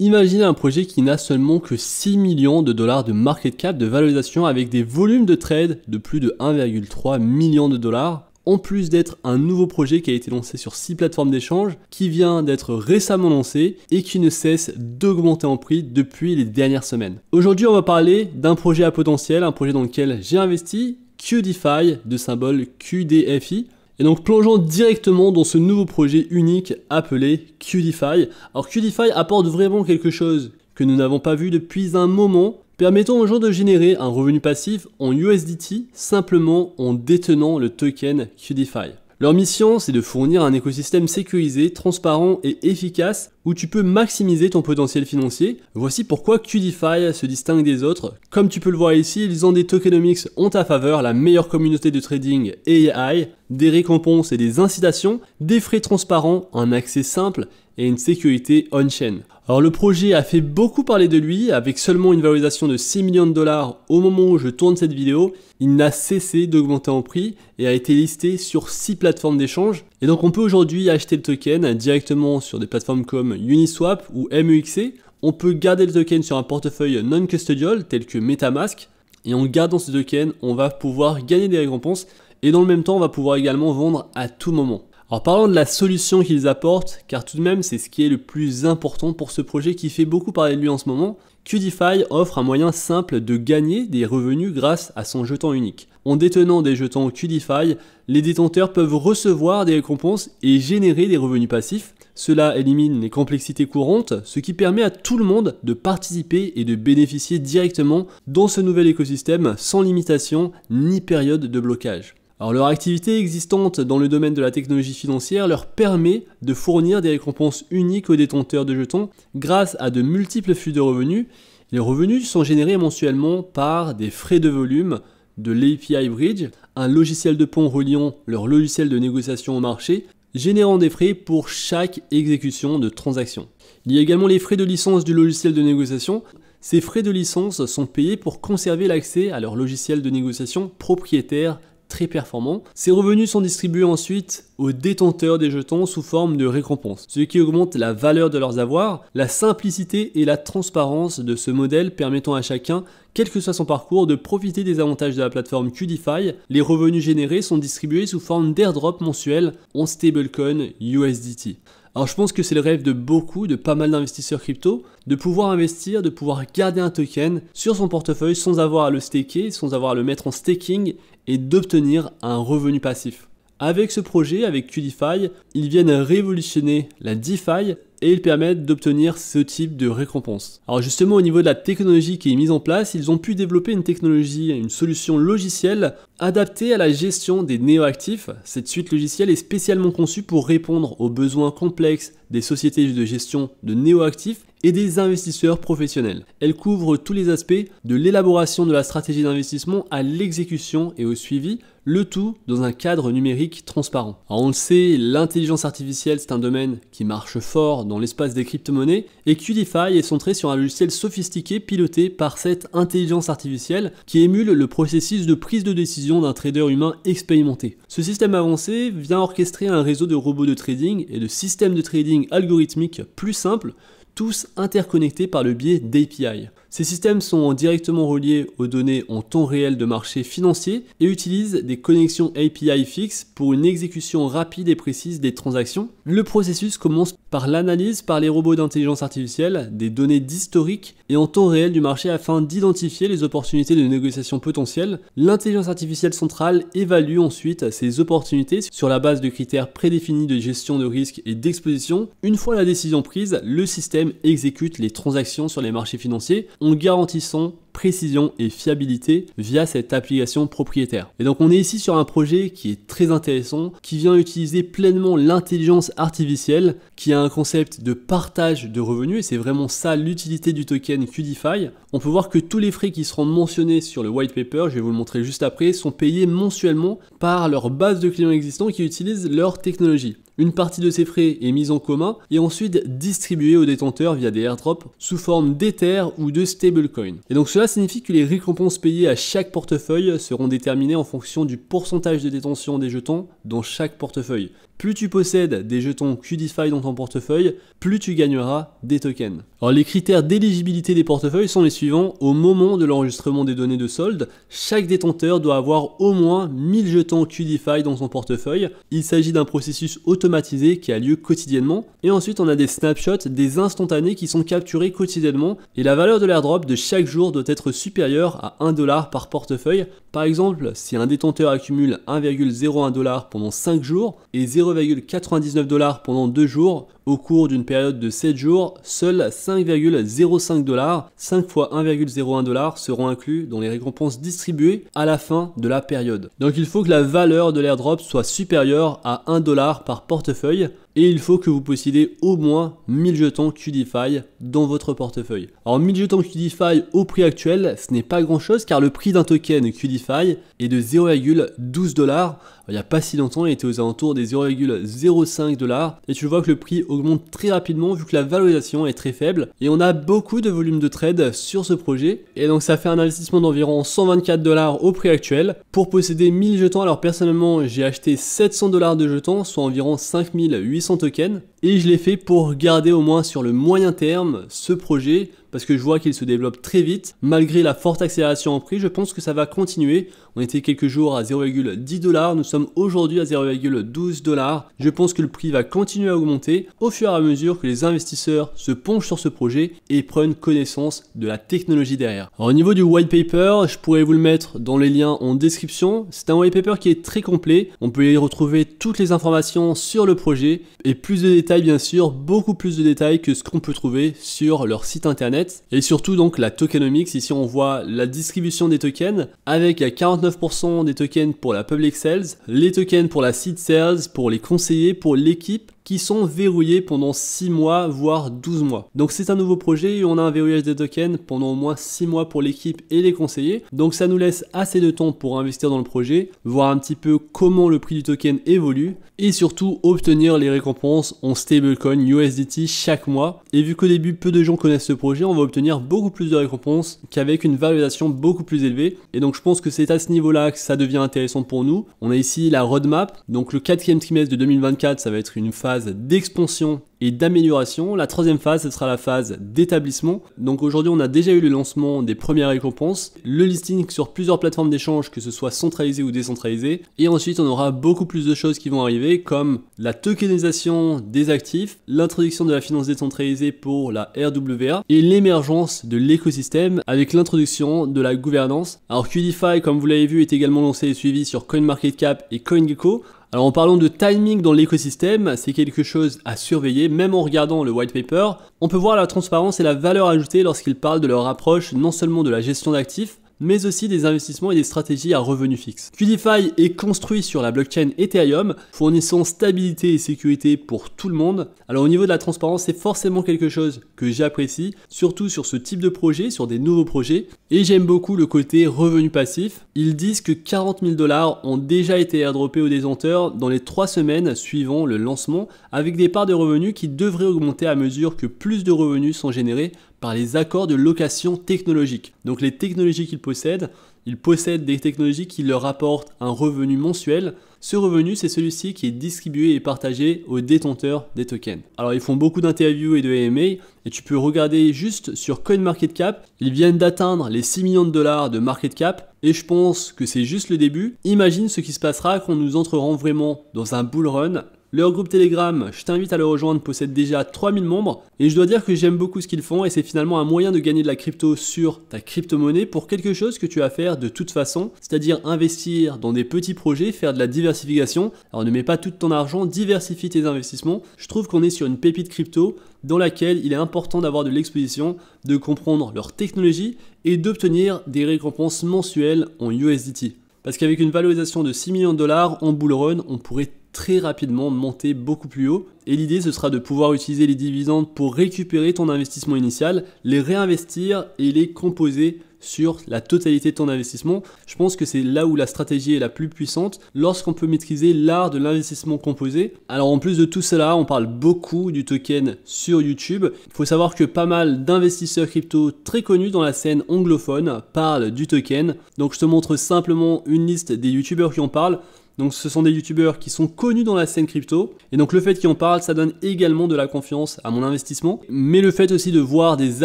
Imaginez un projet qui n'a seulement que 6 millions de dollars de market cap de valorisation avec des volumes de trade de plus de 1,3 million de dollars, en plus d'être un nouveau projet qui a été lancé sur 6 plateformes d'échange, qui vient d'être récemment lancé et qui ne cesse d'augmenter en prix depuis les dernières semaines. Aujourd'hui on va parler d'un projet à potentiel, un projet dans lequel j'ai investi, QDFI de symbole QDFI et donc plongeons directement dans ce nouveau projet unique appelé Qdify. Alors Qdify apporte vraiment quelque chose que nous n'avons pas vu depuis un moment, permettant aux gens de générer un revenu passif en USDT simplement en détenant le token Qdify. Leur mission, c'est de fournir un écosystème sécurisé, transparent et efficace où tu peux maximiser ton potentiel financier. Voici pourquoi Qdify se distingue des autres. Comme tu peux le voir ici, ils ont des tokenomics en ta faveur, la meilleure communauté de trading AI, des récompenses et des incitations, des frais transparents, un accès simple et une sécurité on-chain. Alors le projet a fait beaucoup parler de lui, avec seulement une valorisation de 6 millions de dollars au moment où je tourne cette vidéo, il n'a cessé d'augmenter en prix et a été listé sur 6 plateformes d'échange. Et donc on peut aujourd'hui acheter le token directement sur des plateformes comme Uniswap ou MEXC, e. on peut garder le token sur un portefeuille non custodial tel que Metamask, et en gardant ce token, on va pouvoir gagner des récompenses, et dans le même temps, on va pouvoir également vendre à tout moment. Alors parlons de la solution qu'ils apportent, car tout de même c'est ce qui est le plus important pour ce projet qui fait beaucoup parler de lui en ce moment. Qdify offre un moyen simple de gagner des revenus grâce à son jeton unique. En détenant des jetons Qdify, les détenteurs peuvent recevoir des récompenses et générer des revenus passifs. Cela élimine les complexités courantes, ce qui permet à tout le monde de participer et de bénéficier directement dans ce nouvel écosystème sans limitation ni période de blocage. Alors leur activité existante dans le domaine de la technologie financière leur permet de fournir des récompenses uniques aux détenteurs de jetons grâce à de multiples flux de revenus. Les revenus sont générés mensuellement par des frais de volume de l'API Bridge, un logiciel de pont reliant leur logiciel de négociation au marché, générant des frais pour chaque exécution de transaction. Il y a également les frais de licence du logiciel de négociation. Ces frais de licence sont payés pour conserver l'accès à leur logiciel de négociation propriétaire très performant. Ces revenus sont distribués ensuite aux détenteurs des jetons sous forme de récompenses, ce qui augmente la valeur de leurs avoirs, la simplicité et la transparence de ce modèle permettant à chacun, quel que soit son parcours, de profiter des avantages de la plateforme Qdify. Les revenus générés sont distribués sous forme d'airdrop mensuel en stablecoin USDT. Alors je pense que c'est le rêve de beaucoup, de pas mal d'investisseurs crypto, de pouvoir investir, de pouvoir garder un token sur son portefeuille sans avoir à le staker, sans avoir à le mettre en staking et d'obtenir un revenu passif. Avec ce projet, avec QDFI, ils viennent révolutionner la DeFi et ils permettent d'obtenir ce type de récompense. Alors justement au niveau de la technologie qui est mise en place, ils ont pu développer une technologie, une solution logicielle Adaptée à la gestion des néoactifs, cette suite logicielle est spécialement conçue pour répondre aux besoins complexes des sociétés de gestion de néoactifs et des investisseurs professionnels. Elle couvre tous les aspects de l'élaboration de la stratégie d'investissement à l'exécution et au suivi, le tout dans un cadre numérique transparent. Alors on le sait, l'intelligence artificielle, c'est un domaine qui marche fort dans l'espace des crypto-monnaies et QDFI est centré sur un logiciel sophistiqué piloté par cette intelligence artificielle qui émule le processus de prise de décision d'un trader humain expérimenté. Ce système avancé vient orchestrer un réseau de robots de trading et de systèmes de trading algorithmiques plus simples, tous interconnectés par le biais d'API. Ces systèmes sont directement reliés aux données en temps réel de marché financier et utilisent des connexions API fixes pour une exécution rapide et précise des transactions. Le processus commence par l'analyse par les robots d'intelligence artificielle des données d'historique et en temps réel du marché afin d'identifier les opportunités de négociation potentielles. L'intelligence artificielle centrale évalue ensuite ces opportunités sur la base de critères prédéfinis de gestion de risque et d'exposition. Une fois la décision prise, le système exécute les transactions sur les marchés financiers en garantissant précision et fiabilité via cette application propriétaire. Et donc on est ici sur un projet qui est très intéressant, qui vient utiliser pleinement l'intelligence artificielle, qui a un concept de partage de revenus, et c'est vraiment ça l'utilité du token QDFI. On peut voir que tous les frais qui seront mentionnés sur le white paper, je vais vous le montrer juste après, sont payés mensuellement par leur base de clients existants qui utilisent leur technologie. Une partie de ces frais est mise en commun et ensuite distribuée aux détenteurs via des airdrops sous forme d'Ether ou de stablecoin. Et donc cela signifie que les récompenses payées à chaque portefeuille seront déterminées en fonction du pourcentage de détention des jetons dans chaque portefeuille plus tu possèdes des jetons QDFI dans ton portefeuille, plus tu gagneras des tokens. Alors les critères d'éligibilité des portefeuilles sont les suivants. Au moment de l'enregistrement des données de solde, chaque détenteur doit avoir au moins 1000 jetons QDFI dans son portefeuille. Il s'agit d'un processus automatisé qui a lieu quotidiennement. Et ensuite, on a des snapshots, des instantanés qui sont capturés quotidiennement. Et la valeur de l'airdrop de chaque jour doit être supérieure à 1 dollar par portefeuille. Par exemple, si un détenteur accumule 1,01 pendant 5 jours et 0 ,99 dollars pendant 2 jours. Au cours d'une période de 7 jours, seuls 5,05 dollars, 5 fois 1,01 seront inclus dans les récompenses distribuées à la fin de la période. Donc il faut que la valeur de l'airdrop soit supérieure à 1 dollar par portefeuille et il faut que vous possédez au moins 1000 jetons QDFI dans votre portefeuille. Alors 1000 jetons QDFI au prix actuel, ce n'est pas grand chose car le prix d'un token Qdify est de 0,12 dollars. Il n'y a pas si longtemps, il était aux alentours des 0,05 dollars et tu vois que le prix augmente très rapidement vu que la valorisation est très faible et on a beaucoup de volume de trade sur ce projet et donc ça fait un investissement d'environ 124 dollars au prix actuel pour posséder 1000 jetons. Alors personnellement, j'ai acheté 700 dollars de jetons, soit environ 5800 token et je l'ai fait pour garder au moins sur le moyen terme ce projet parce que je vois qu'il se développe très vite. Malgré la forte accélération en prix, je pense que ça va continuer. On était quelques jours à 0,10 nous sommes aujourd'hui à 0,12 Je pense que le prix va continuer à augmenter au fur et à mesure que les investisseurs se penchent sur ce projet et prennent connaissance de la technologie derrière. au niveau du white paper, je pourrais vous le mettre dans les liens en description. C'est un white paper qui est très complet. On peut y retrouver toutes les informations sur le projet et plus de détails bien sûr, beaucoup plus de détails que ce qu'on peut trouver sur leur site internet et surtout donc la tokenomics, ici on voit la distribution des tokens, avec à 49% des tokens pour la public sales, les tokens pour la seed sales, pour les conseillers, pour l'équipe, qui sont verrouillés pendant 6 mois, voire 12 mois. Donc c'est un nouveau projet, on a un verrouillage des tokens pendant au moins 6 mois pour l'équipe et les conseillers. Donc ça nous laisse assez de temps pour investir dans le projet, voir un petit peu comment le prix du token évolue et surtout obtenir les récompenses en stablecoin USDT chaque mois. Et vu qu'au début peu de gens connaissent ce projet, on va obtenir beaucoup plus de récompenses qu'avec une valorisation beaucoup plus élevée. Et donc je pense que c'est à ce niveau-là que ça devient intéressant pour nous. On a ici la roadmap, donc le quatrième trimestre de 2024, ça va être une phase d'expansion et d'amélioration. La troisième phase, ce sera la phase d'établissement. Donc aujourd'hui, on a déjà eu le lancement des premières récompenses, le listing sur plusieurs plateformes d'échange, que ce soit centralisé ou décentralisé. Et ensuite, on aura beaucoup plus de choses qui vont arriver, comme la tokenisation des actifs, l'introduction de la finance décentralisée pour la RWA et l'émergence de l'écosystème avec l'introduction de la gouvernance. Alors QDFI, comme vous l'avez vu, est également lancé et suivi sur CoinMarketCap et CoinGecko. Alors en parlant de timing dans l'écosystème, c'est quelque chose à surveiller même en regardant le white paper, on peut voir la transparence et la valeur ajoutée lorsqu'ils parlent de leur approche non seulement de la gestion d'actifs, mais aussi des investissements et des stratégies à revenus fixes. QDFI est construit sur la blockchain Ethereum, fournissant stabilité et sécurité pour tout le monde. Alors au niveau de la transparence, c'est forcément quelque chose que j'apprécie, surtout sur ce type de projet, sur des nouveaux projets, et j'aime beaucoup le côté revenu passif. Ils disent que 40 000 dollars ont déjà été airdroppés aux détenteurs dans les 3 semaines suivant le lancement, avec des parts de revenus qui devraient augmenter à mesure que plus de revenus sont générés par les accords de location technologique. Donc les technologies qu'ils possèdent, ils possèdent des technologies qui leur apportent un revenu mensuel. Ce revenu, c'est celui-ci qui est distribué et partagé aux détenteurs des tokens. Alors ils font beaucoup d'interviews et de AMA, et tu peux regarder juste sur CoinMarketCap, ils viennent d'atteindre les 6 millions de dollars de market cap, et je pense que c'est juste le début. Imagine ce qui se passera quand nous entrerons vraiment dans un bull run leur groupe Telegram, je t'invite à le rejoindre, possède déjà 3000 membres et je dois dire que j'aime beaucoup ce qu'ils font et c'est finalement un moyen de gagner de la crypto sur ta crypto-monnaie pour quelque chose que tu as à faire de toute façon, c'est-à-dire investir dans des petits projets, faire de la diversification. Alors ne mets pas tout ton argent, diversifie tes investissements. Je trouve qu'on est sur une pépite crypto dans laquelle il est important d'avoir de l'exposition, de comprendre leur technologie et d'obtenir des récompenses mensuelles en USDT. Parce qu'avec une valorisation de 6 millions de dollars en bull run, on pourrait très rapidement monter beaucoup plus haut. Et l'idée, ce sera de pouvoir utiliser les dividendes pour récupérer ton investissement initial, les réinvestir et les composer sur la totalité de ton investissement. Je pense que c'est là où la stratégie est la plus puissante, lorsqu'on peut maîtriser l'art de l'investissement composé. Alors en plus de tout cela, on parle beaucoup du token sur YouTube. Il faut savoir que pas mal d'investisseurs crypto très connus dans la scène anglophone parlent du token. Donc je te montre simplement une liste des YouTubeurs qui en parlent. Donc ce sont des youtubeurs qui sont connus dans la scène crypto. Et donc le fait qu'ils en parlent, ça donne également de la confiance à mon investissement. Mais le fait aussi de voir des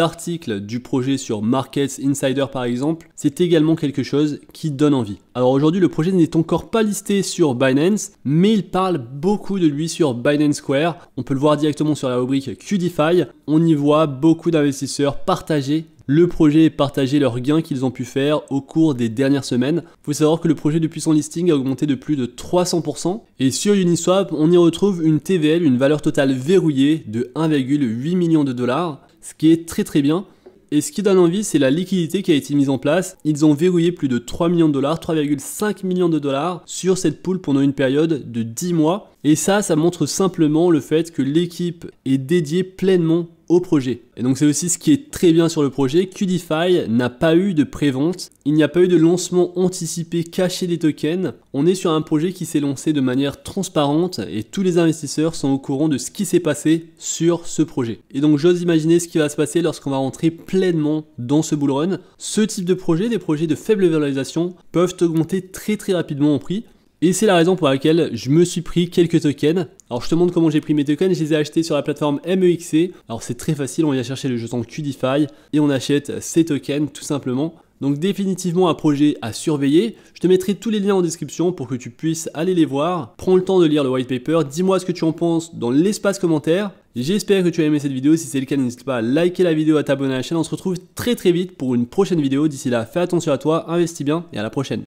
articles du projet sur Markets Insider par exemple, c'est également quelque chose qui donne envie. Alors aujourd'hui, le projet n'est encore pas listé sur Binance, mais il parle beaucoup de lui sur Binance Square. On peut le voir directement sur la rubrique Qdify. On y voit beaucoup d'investisseurs partager le projet est partagé leurs gains qu'ils ont pu faire au cours des dernières semaines. Il Faut savoir que le projet depuis son listing a augmenté de plus de 300%. Et sur Uniswap, on y retrouve une TVL, une valeur totale verrouillée de 1,8 million de dollars, ce qui est très très bien. Et ce qui donne envie, c'est la liquidité qui a été mise en place. Ils ont verrouillé plus de 3 millions de dollars, 3,5 millions de dollars sur cette poule pendant une période de 10 mois. Et ça, ça montre simplement le fait que l'équipe est dédiée pleinement au projet. Et donc c'est aussi ce qui est très bien sur le projet, QDFI n'a pas eu de prévente, il n'y a pas eu de lancement anticipé caché des tokens, on est sur un projet qui s'est lancé de manière transparente et tous les investisseurs sont au courant de ce qui s'est passé sur ce projet. Et donc j'ose imaginer ce qui va se passer lorsqu'on va rentrer pleinement dans ce bull run. Ce type de projet, des projets de faible valorisation, peuvent augmenter très très rapidement en prix, et c'est la raison pour laquelle je me suis pris quelques tokens. Alors je te montre comment j'ai pris mes tokens, je les ai achetés sur la plateforme MEXC. E. Alors c'est très facile, on vient chercher le jeton QDFI et on achète ces tokens tout simplement. Donc définitivement un projet à surveiller. Je te mettrai tous les liens en description pour que tu puisses aller les voir. Prends le temps de lire le white paper, dis-moi ce que tu en penses dans l'espace commentaire. J'espère que tu as aimé cette vidéo, si c'est le cas n'hésite pas à liker la vidéo, à t'abonner à la chaîne. On se retrouve très très vite pour une prochaine vidéo. D'ici là, fais attention à toi, investis bien et à la prochaine.